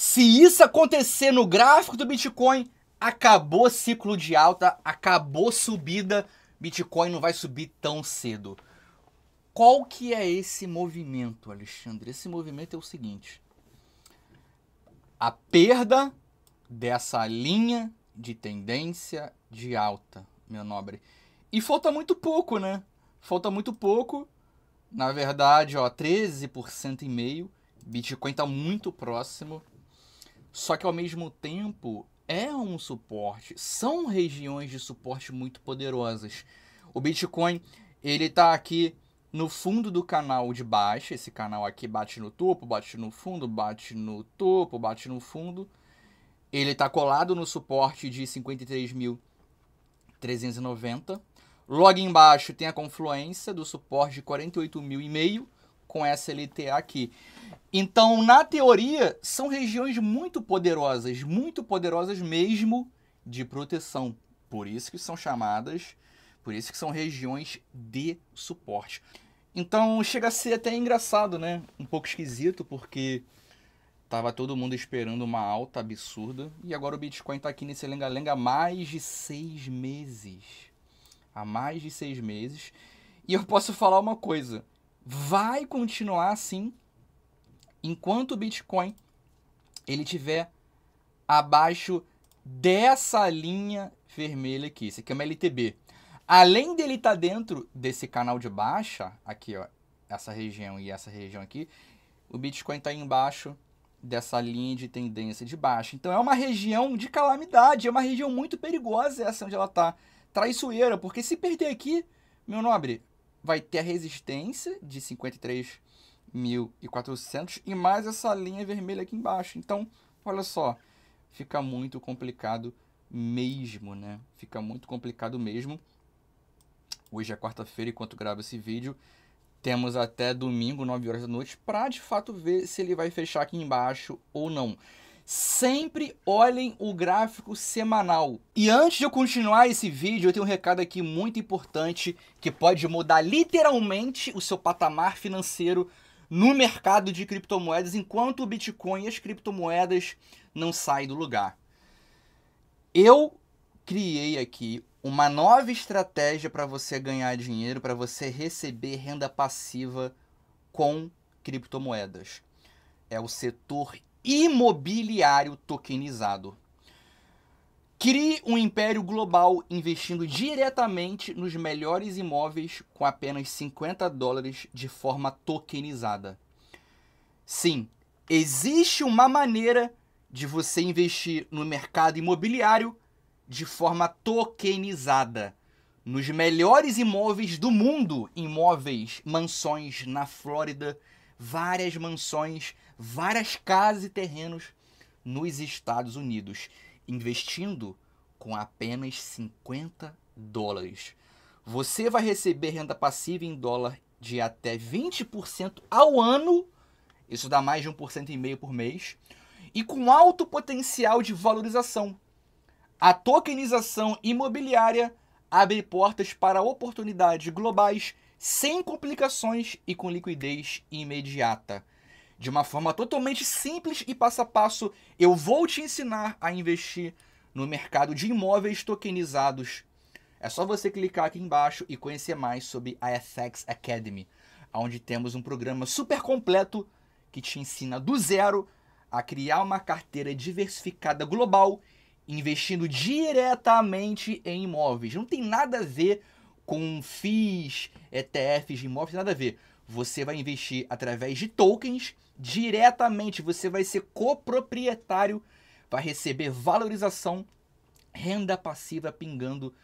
Se isso acontecer no gráfico do Bitcoin, acabou ciclo de alta, acabou subida, Bitcoin não vai subir tão cedo. Qual que é esse movimento, Alexandre? Esse movimento é o seguinte: a perda dessa linha de tendência de alta, meu nobre. E falta muito pouco, né? Falta muito pouco. Na verdade, ó, 13% e meio. Bitcoin está muito próximo só que ao mesmo tempo é um suporte, são regiões de suporte muito poderosas. O Bitcoin, ele está aqui no fundo do canal de baixo, esse canal aqui bate no topo, bate no fundo, bate no topo, bate no fundo. Ele está colado no suporte de 53.390. Logo embaixo tem a confluência do suporte de 48.500 com essa LTA aqui. Então, na teoria, são regiões muito poderosas, muito poderosas mesmo de proteção. Por isso que são chamadas, por isso que são regiões de suporte. Então, chega a ser até engraçado, né? Um pouco esquisito, porque tava todo mundo esperando uma alta absurda e agora o Bitcoin tá aqui nesse lenga-lenga há mais de seis meses. Há mais de seis meses. E eu posso falar uma coisa: vai continuar assim enquanto o Bitcoin ele tiver abaixo dessa linha vermelha aqui. Isso aqui é uma LTB. Além dele estar tá dentro desse canal de baixa, aqui ó, essa região e essa região aqui, o Bitcoin está embaixo dessa linha de tendência de baixa. Então é uma região de calamidade, é uma região muito perigosa essa onde ela está. Traiçoeira, porque se perder aqui, meu nobre, vai ter a resistência de 53.400 e mais essa linha vermelha aqui embaixo. Então, olha só, fica muito complicado mesmo, né? Fica muito complicado mesmo. Hoje é quarta-feira, enquanto gravo esse vídeo, temos até domingo, 9 horas da noite, para de fato ver se ele vai fechar aqui embaixo ou não sempre olhem o gráfico semanal. E antes de eu continuar esse vídeo, eu tenho um recado aqui muito importante que pode mudar literalmente o seu patamar financeiro no mercado de criptomoedas enquanto o Bitcoin e as criptomoedas não saem do lugar. Eu criei aqui uma nova estratégia para você ganhar dinheiro, para você receber renda passiva com criptomoedas. É o setor imobiliário tokenizado. Crie um império global investindo diretamente nos melhores imóveis com apenas 50 dólares de forma tokenizada. Sim, existe uma maneira de você investir no mercado imobiliário de forma tokenizada. Nos melhores imóveis do mundo, imóveis, mansões na Flórida, várias mansões, várias casas e terrenos nos Estados Unidos, investindo com apenas 50 dólares. Você vai receber renda passiva em dólar de até 20% ao ano, isso dá mais de 1,5% por mês, e com alto potencial de valorização. A tokenização imobiliária abre portas para oportunidades globais sem complicações e com liquidez imediata. De uma forma totalmente simples e passo a passo, eu vou te ensinar a investir no mercado de imóveis tokenizados. É só você clicar aqui embaixo e conhecer mais sobre a FX Academy, onde temos um programa super completo que te ensina do zero a criar uma carteira diversificada global, investindo diretamente em imóveis. Não tem nada a ver com FIIs, ETFs é, de imóveis, nada a ver. Você vai investir através de tokens diretamente. Você vai ser coproprietário, vai receber valorização, renda passiva pingando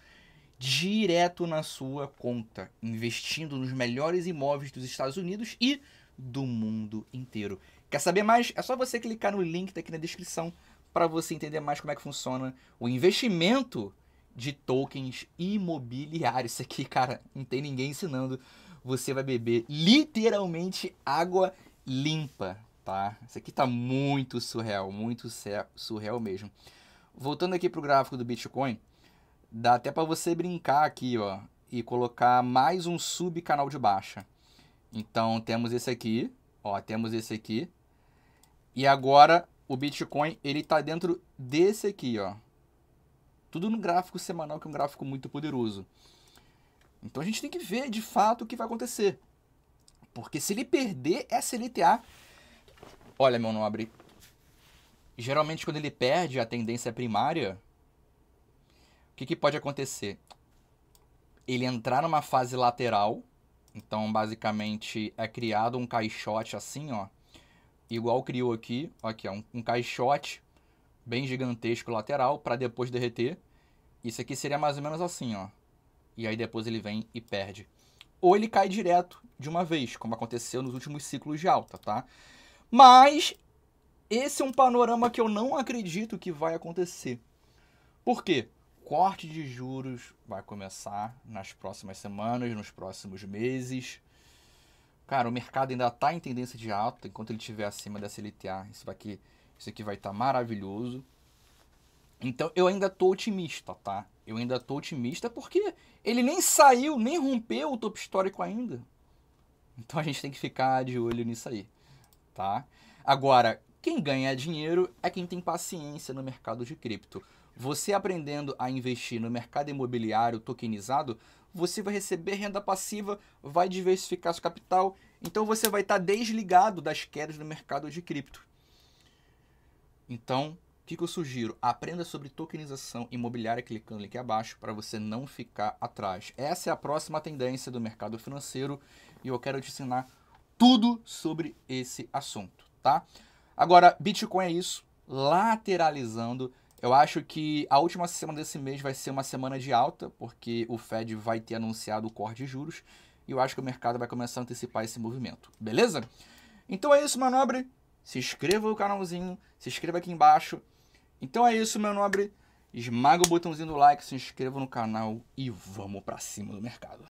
direto na sua conta, investindo nos melhores imóveis dos Estados Unidos e do mundo inteiro. Quer saber mais? É só você clicar no link tá aqui na descrição para você entender mais como é que funciona o investimento de tokens imobiliários. Isso aqui, cara, não tem ninguém ensinando. Você vai beber literalmente água limpa, tá? Isso aqui tá muito surreal, muito surreal mesmo. Voltando aqui pro gráfico do Bitcoin, dá até para você brincar aqui, ó, e colocar mais um subcanal de baixa. Então temos esse aqui, ó, temos esse aqui. E agora o Bitcoin, ele tá dentro desse aqui, ó. Tudo no gráfico semanal, que é um gráfico muito poderoso. Então a gente tem que ver de fato o que vai acontecer. Porque se ele perder essa LTA, olha, meu nobre, geralmente quando ele perde a tendência é primária, o que, que pode acontecer? Ele entrar numa fase lateral, então basicamente é criado um caixote assim, ó, igual criou aqui, aqui é um, um caixote bem gigantesco lateral para depois derreter. Isso aqui seria mais ou menos assim, ó. E aí depois ele vem e perde. Ou ele cai direto de uma vez, como aconteceu nos últimos ciclos de alta, tá? Mas esse é um panorama que eu não acredito que vai acontecer. Por quê? Corte de juros vai começar nas próximas semanas, nos próximos meses. Cara, o mercado ainda está em tendência de alta, enquanto ele estiver acima dessa LTA, isso daqui isso aqui vai estar tá maravilhoso. Então eu ainda tô otimista, tá? Eu ainda tô otimista porque ele nem saiu, nem rompeu o topo histórico ainda. Então a gente tem que ficar de olho nisso aí, tá? Agora, quem ganha dinheiro é quem tem paciência no mercado de cripto. Você aprendendo a investir no mercado imobiliário tokenizado, você vai receber renda passiva, vai diversificar seu capital, então você vai estar tá desligado das quedas no mercado de cripto. Então, o que, que eu sugiro? Aprenda sobre tokenização imobiliária clicando aqui é abaixo para você não ficar atrás. Essa é a próxima tendência do mercado financeiro e eu quero te ensinar tudo sobre esse assunto, tá? Agora, Bitcoin é isso, lateralizando. Eu acho que a última semana desse mês vai ser uma semana de alta, porque o Fed vai ter anunciado o corte de juros e eu acho que o mercado vai começar a antecipar esse movimento, beleza? Então é isso, manobre se inscreva no canalzinho, se inscreva aqui embaixo. Então é isso, meu nobre. Esmaga o botãozinho do like, se inscreva no canal e vamos para cima do mercado.